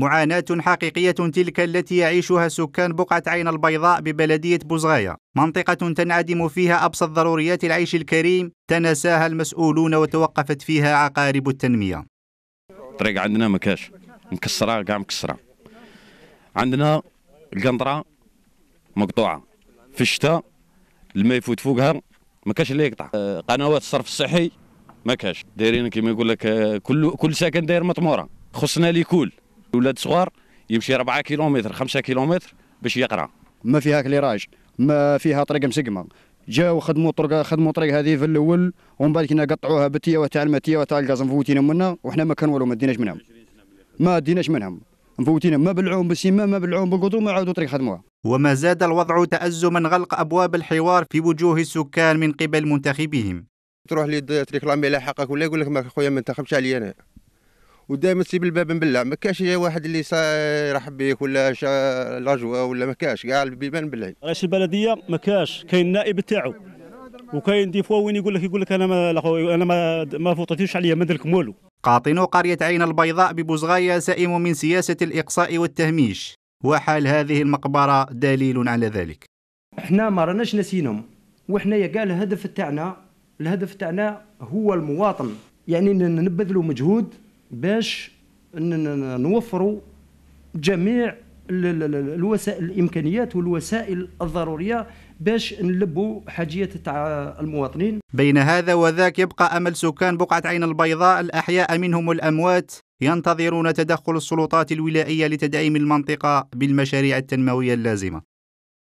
معاناة حقيقية تلك التي يعيشها سكان بقعة عين البيضاء ببلدية بوزغايا منطقة تنعدم فيها أبسط ضروريات العيش الكريم تنساها المسؤولون وتوقفت فيها عقارب التنمية الطريق عندنا مكاش مكسرة كاع مكسرة عندنا القنطرة مقطوعة في الشتاء الماء يفوت فوقها مكاش اللي يقطع آه، قنوات الصرف الصحي مكاش دايرين كما يقول لك آه، كل كل ساكن داير مطموره خصنا ليكول ولاد صغار يمشي 4 كيلومتر 5 كيلومتر باش يقرا ما فيها كليراج ما فيها طريق مسقمه جاو خدموا طرق خدموا طريق هذه في الاول ومن بعد كنا قطعوها بتيه تاع المتيوه تاع الغاز مفوتين منا وحنا ما كان والو ما ديناش منهم ما ديناش منهم مفوتين ما بلعوهم بالسمام ما بلعوهم بالقطور ما عاودوا طريق خدموها وما زاد الوضع تأزما غلق أبواب الحوار في وجوه السكان من قبل منتخبهم تروح لي تريكلامي على حقك ولا يقول لك ما خويا ما انتخبش علي انا ودائما تسيب الباب مبلع ما كاش واحد اللي يرحب بك ولا شا لاجوا ولا ما كاش كاع البيبان مبلعين رئيس البلديه ما كاش كاين النائب تاعو وكاين دي فوا وين يقول لك يقول لك انا ما انا ما ما فوطيتيش عليا ما دركم والو قاطن قرية عين البيضاء ببوزغايا سائم من سياسة الإقصاء والتهميش وحال هذه المقبرة دليل على ذلك احنا ما راناش ناسينهم وحنايا قال الهدف تاعنا الهدف تاعنا هو المواطن يعني نبذلوا مجهود باش نوفروا جميع الوسائل الامكانيات والوسائل الضروريه باش نلبوا حاجيات تاع المواطنين بين هذا وذاك يبقى امل سكان بقعه عين البيضاء الاحياء منهم الاموات ينتظرون تدخل السلطات الولائيه لتدعيم المنطقه بالمشاريع التنمويه اللازمه